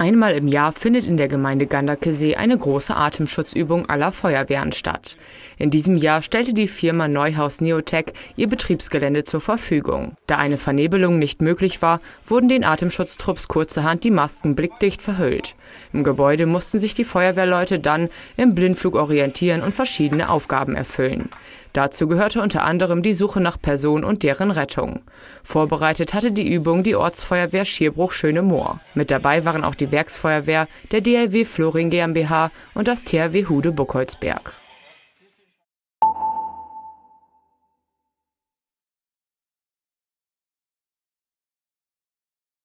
Einmal im Jahr findet in der Gemeinde Gandakesee eine große Atemschutzübung aller Feuerwehren statt. In diesem Jahr stellte die Firma Neuhaus Neotech ihr Betriebsgelände zur Verfügung. Da eine Vernebelung nicht möglich war, wurden den Atemschutztrupps kurzerhand die Masken blickdicht verhüllt. Im Gebäude mussten sich die Feuerwehrleute dann im Blindflug orientieren und verschiedene Aufgaben erfüllen. Dazu gehörte unter anderem die Suche nach Personen und deren Rettung. Vorbereitet hatte die Übung die Ortsfeuerwehr schierbruch Schöne Moor. Mit dabei waren auch die Werksfeuerwehr, der DLW Floring GmbH und das THW Hude Buckholzberg.